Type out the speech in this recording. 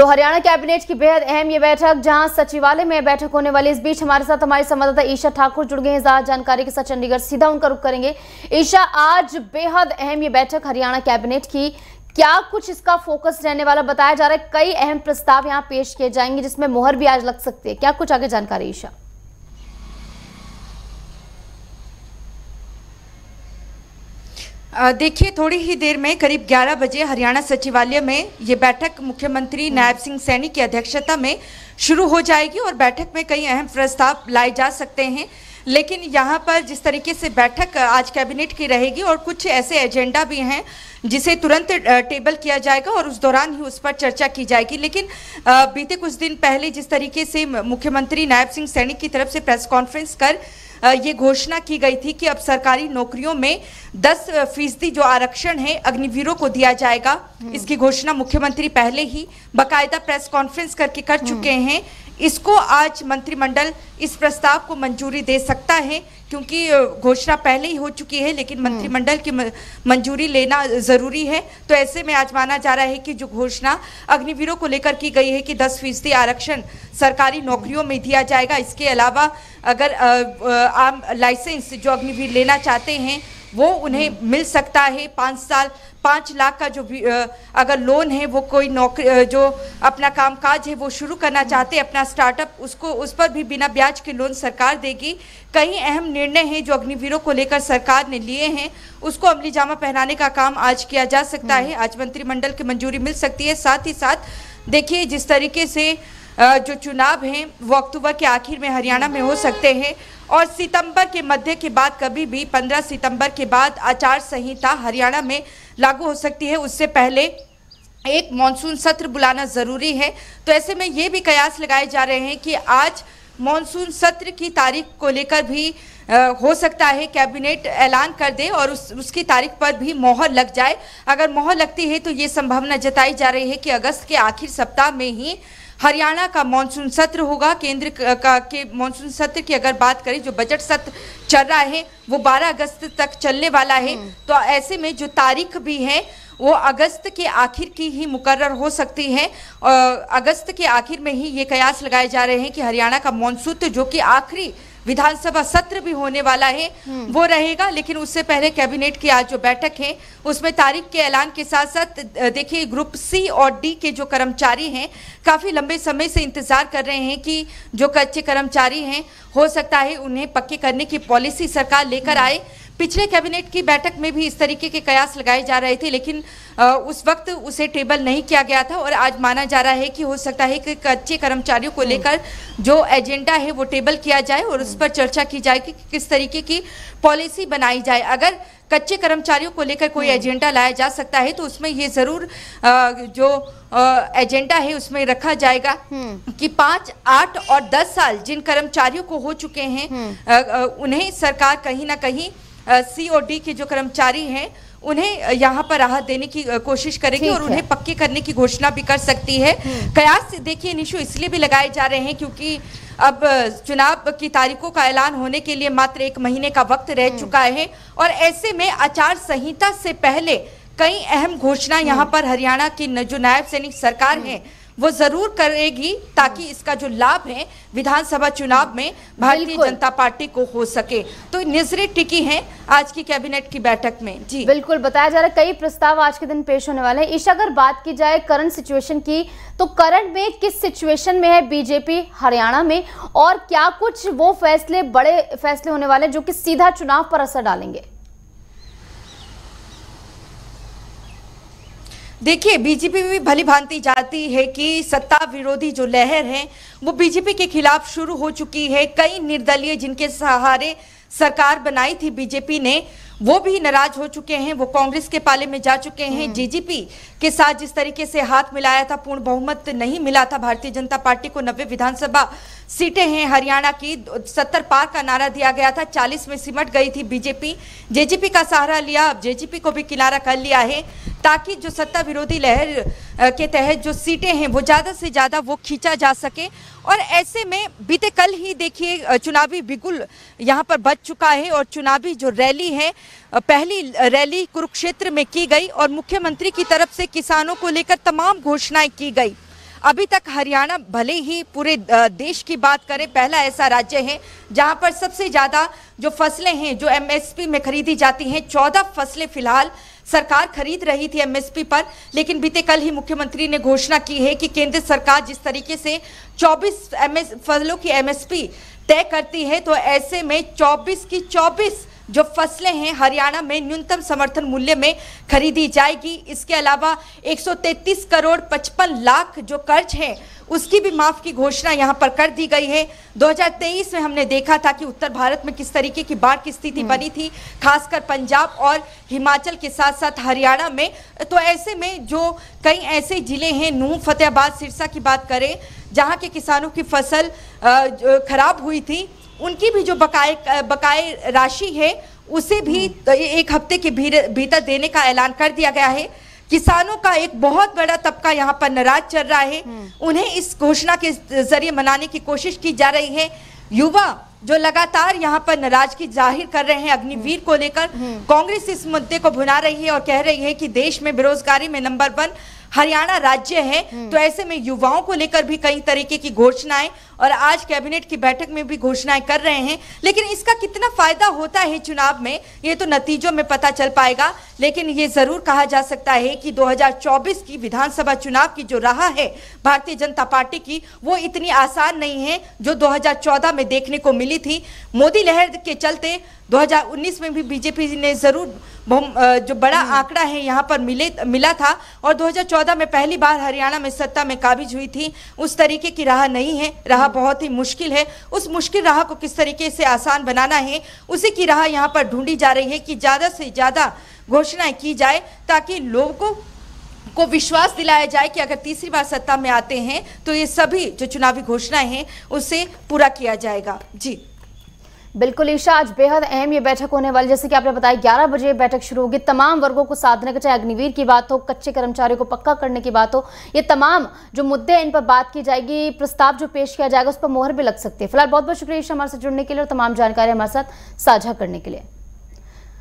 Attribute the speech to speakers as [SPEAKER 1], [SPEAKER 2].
[SPEAKER 1] तो हरियाणा कैबिनेट की बेहद अहम ये बैठक जहां सचिवालय में बैठक होने वाली इस बीच हमारे साथ हमारे संवाददाता ईशा ठाकुर जुड़ गए हैं ज्यादा जानकारी के साथ चंडीगढ़ सीधा उनका रुख करेंगे ईशा आज बेहद अहम ये बैठक हरियाणा कैबिनेट की क्या कुछ इसका फोकस रहने वाला बताया जा रहा है कई अहम प्रस्ताव यहाँ पेश किए जाएंगे जिसमें मोहर भी आज लग सकती है क्या कुछ आगे जानकारी ईशा
[SPEAKER 2] देखिए थोड़ी ही देर में करीब 11 बजे हरियाणा सचिवालय में ये बैठक मुख्यमंत्री हम्म। नायब सिंह सैनी की अध्यक्षता में शुरू हो जाएगी और बैठक में कई अहम प्रस्ताव लाए जा सकते हैं लेकिन यहाँ पर जिस तरीके से बैठक आज कैबिनेट की रहेगी और कुछ ऐसे एजेंडा भी हैं जिसे तुरंत टेबल किया जाएगा और उस दौरान ही उस पर चर्चा की जाएगी लेकिन बीते कुछ दिन पहले जिस तरीके से मुख्यमंत्री नायब सिंह सैनी की तरफ से प्रेस कॉन्फ्रेंस कर ये घोषणा की गई थी कि अब सरकारी नौकरियों में दस फीसदी जो आरक्षण है अग्निवीरों को दिया जाएगा हम्म। इसकी घोषणा मुख्यमंत्री पहले ही बाकायदा प्रेस कॉन्फ्रेंस करके कर हम्म। चुके हैं इसको आज मंत्रिमंडल इस प्रस्ताव को मंजूरी दे सकता है क्योंकि घोषणा पहले ही हो चुकी है लेकिन हम्म। मंत्रिमंडल की मंजूरी लेना ज़रूरी है तो ऐसे में आज माना जा रहा है कि जो घोषणा अग्निवीरों को लेकर की गई है कि दस फीसदी आरक्षण सरकारी नौकरियों में दिया जाएगा इसके अलावा अगर आम लाइसेंस जो अग्निवीर लेना चाहते हैं वो उन्हें मिल सकता है पाँच साल पाँच लाख का जो भी अगर लोन है वो कोई नौकरी जो अपना कामकाज है वो शुरू करना चाहते हैं अपना स्टार्टअप उसको उस पर भी बिना ब्याज के लोन सरकार देगी कई अहम निर्णय हैं जो अग्निवीरों को लेकर सरकार ने लिए हैं उसको अमली जामा पहनाने का काम आज किया जा सकता हम्म। है आज मंत्रिमंडल की मंजूरी मिल सकती है साथ ही साथ देखिए जिस तरीके से जो चुनाव हैं वो अक्टूबर के आखिर में हरियाणा में हो सकते हैं और सितंबर के मध्य के बाद कभी भी 15 सितंबर के बाद आचार संहिता हरियाणा में लागू हो सकती है उससे पहले एक मानसून सत्र बुलाना ज़रूरी है तो ऐसे में ये भी कयास लगाए जा रहे हैं कि आज मानसून सत्र की तारीख को लेकर भी हो सकता है कैबिनेट ऐलान कर दे और उस उसकी तारीख पर भी मोहर लग जाए अगर मोहर लगती है तो ये संभावना जताई जा रही है कि अगस्त के आखिर सप्ताह में ही हरियाणा का मानसून सत्र होगा केंद्र का के मानसून सत्र की अगर बात करें जो बजट सत्र चल रहा है वो 12 अगस्त तक चलने वाला है हम्म। तो ऐसे में जो तारीख भी है वो अगस्त के आखिर की ही मुकर्र हो सकती है अगस्त के आखिर में ही ये कयास लगाए जा रहे हैं कि हरियाणा का मानसून जो कि आखिरी विधानसभा सत्र भी होने वाला है हम्म। वो रहेगा लेकिन उससे पहले कैबिनेट की आज जो बैठक है उसमें तारीख के ऐलान के साथ साथ देखिए ग्रुप सी और डी के जो कर्मचारी हैं काफ़ी लंबे समय से इंतज़ार कर रहे हैं कि जो कच्चे कर्मचारी हैं हो सकता है उन्हें पक्के करने की पॉलिसी सरकार लेकर हम्म। आए पिछले कैबिनेट की बैठक में भी इस तरीके के कयास लगाए जा रहे थे लेकिन उस वक्त उसे टेबल नहीं किया गया था और आज माना जा रहा है कि हो सकता है कि कच्चे कर्मचारियों को हम्म। लेकर जो एजेंडा है वो टेबल किया जाए और उस पर चर्चा की जाए कि किस तरीके की पॉलिसी बनाई जाए अगर कच्चे कर्मचारियों को लेकर कोई हम्म। एजेंडा लाया जा सकता है तो उसमें ये ज़रूर जो एजेंडा है उसमें रखा जाएगा हम्म। कि पांच आठ और दस साल जिन कर्मचारियों को हो चुके हैं उन्हें सरकार कहीं ना कहीं सी और डी के जो कर्मचारी हैं उन्हें यहाँ पर राहत देने की कोशिश करेगी और उन्हें पक्के करने की घोषणा भी कर सकती है हम्म। कयास देखिए निशु इसलिए भी लगाए जा रहे हैं क्योंकि अब चुनाव की तारीखों का ऐलान होने के लिए मात्र एक महीने का वक्त रह हम्म। चुका है और ऐसे में आचार संहिता से पहले कई अहम घोषणा यहाँ हम्म। पर हरियाणा की जो नायब सैनिक सरकार है वो जरूर करेगी ताकि इसका जो लाभ है विधानसभा चुनाव में भारतीय जनता पार्टी को हो सके तो नजरें टिकी हैं आज की कैबिनेट की बैठक में जी
[SPEAKER 1] बिल्कुल बताया जा रहा है कई प्रस्ताव आज के दिन पेश होने वाले हैं ईशा अगर बात की जाए करंट सिचुएशन की तो करंट में किस सिचुएशन में है बीजेपी हरियाणा में और क्या कुछ वो फैसले बड़े फैसले होने वाले जो कि सीधा चुनाव पर असर डालेंगे देखिए बीजेपी भी भली भांति जाती है
[SPEAKER 2] कि सत्ता विरोधी जो लहर है वो बीजेपी के खिलाफ शुरू हो चुकी है कई निर्दलीय जिनके सहारे सरकार बनाई थी बीजेपी ने वो भी नाराज हो चुके हैं वो कांग्रेस के पाले में जा चुके हैं हम्म। जेजीपी के साथ जिस तरीके से हाथ मिलाया था पूर्ण बहुमत नहीं मिला था भारतीय जनता पार्टी को नब्बे विधानसभा सीटें हैं हरियाणा की सत्तर पार का नारा दिया गया था चालीस में सिमट गई थी बीजेपी जेजीपी का सहारा लिया अब जेजीपी को भी किनारा कर लिया है ताकि जो सत्ता विरोधी लहर के तहत जो सीटें हैं वो ज़्यादा से ज़्यादा वो खींचा जा सके और ऐसे में बीते कल ही देखिए चुनावी बिगुल यहाँ पर बच चुका है और चुनावी जो रैली है पहली रैली कुरुक्षेत्र में की गई और मुख्यमंत्री की तरफ से किसानों को लेकर तमाम घोषणाएं की गई अभी तक हरियाणा भले ही पूरे देश की बात करें पहला ऐसा राज्य है जहां पर सबसे ज़्यादा जो फसलें हैं जो एमएसपी में खरीदी जाती हैं चौदह फसलें फिलहाल सरकार खरीद रही थी एमएसपी पर लेकिन बीते कल ही मुख्यमंत्री ने घोषणा की है कि केंद्र सरकार जिस तरीके से 24 एम फसलों की एमएसपी तय करती है तो ऐसे में 24 की चौबीस जो फसलें हैं हरियाणा में न्यूनतम समर्थन मूल्य में खरीदी जाएगी इसके अलावा 133 करोड़ 55 लाख जो कर्ज हैं उसकी भी माफ़ की घोषणा यहाँ पर कर दी गई है 2023 में हमने देखा था कि उत्तर भारत में किस तरीके की बाढ़ की स्थिति हम्म। बनी थी खासकर पंजाब और हिमाचल के साथ साथ हरियाणा में तो ऐसे में जो कई ऐसे जिले हैं नू फतेहाबाद सिरसा की बात करें जहाँ के किसानों की फसल खराब हुई थी उनकी भी जो बकाए बकाए राशि है उसे भी हम्म। तो एक हफ्ते के भीतर देने का ऐलान कर दिया गया है किसानों का एक बहुत बड़ा तबका यहाँ पर नाराज चल रहा है हम्म। उन्हें इस घोषणा के जरिए मनाने की कोशिश की जा रही है युवा जो लगातार यहाँ पर नाराजगी जाहिर कर रहे हैं अग्निवीर हम्म। को लेकर कांग्रेस इस मुद्दे को भुना रही है और कह रही है कि देश में बेरोजगारी में नंबर वन हरियाणा राज्य है हम्म। तो ऐसे में युवाओं को लेकर भी कई तरीके की घोषणाएं और आज कैबिनेट की बैठक में भी घोषणाएं कर रहे हैं लेकिन इसका कितना फायदा होता है चुनाव में ये तो नतीजों में पता चल पाएगा लेकिन ये जरूर कहा जा सकता है कि 2024 की विधानसभा चुनाव की जो राह है भारतीय जनता पार्टी की वो इतनी आसान नहीं है जो 2014 में देखने को मिली थी मोदी लहर के चलते 2019 में भी बीजेपी ने ज़रूर जो बड़ा हम्म। आंकड़ा है यहाँ पर मिले मिला था और 2014 में पहली बार हरियाणा में सत्ता में काबिज हुई थी उस तरीके की राह नहीं है राह हम्म। बहुत ही मुश्किल है उस मुश्किल राह को किस तरीके से आसान बनाना है उसी की राह यहाँ पर ढूंढी जा रही है कि ज़्यादा से ज़्यादा घोषणाएं की जाए ताकि लोगों को को विश्वास दिलाया जाए कि अगर तीसरी बार सत्ता में आते हैं तो ये सभी जो चुनावी घोषणाएं हैं उसे पूरा किया जाएगा जी
[SPEAKER 1] बिल्कुल ईशा आज बेहद अहम ये बैठक होने वाली जैसे कि आपने बताया ग्यारह बजे बैठक शुरू होगी तमाम वर्गों को साधने का चाहे अग्निवीर की बात हो कच्चे कर्मचारियों को पक्का करने की बात हो ये तमाम जो मुद्दे इन पर बात की जाएगी प्रस्ताव जो पेश किया जाएगा उस पर मोहर भी लग सकती है फिलहाल बहुत बहुत शुक्रिया ईशा हमारे साथ जुड़ने के लिए और तमाम जानकारी हमारे साथ साझा करने के लिए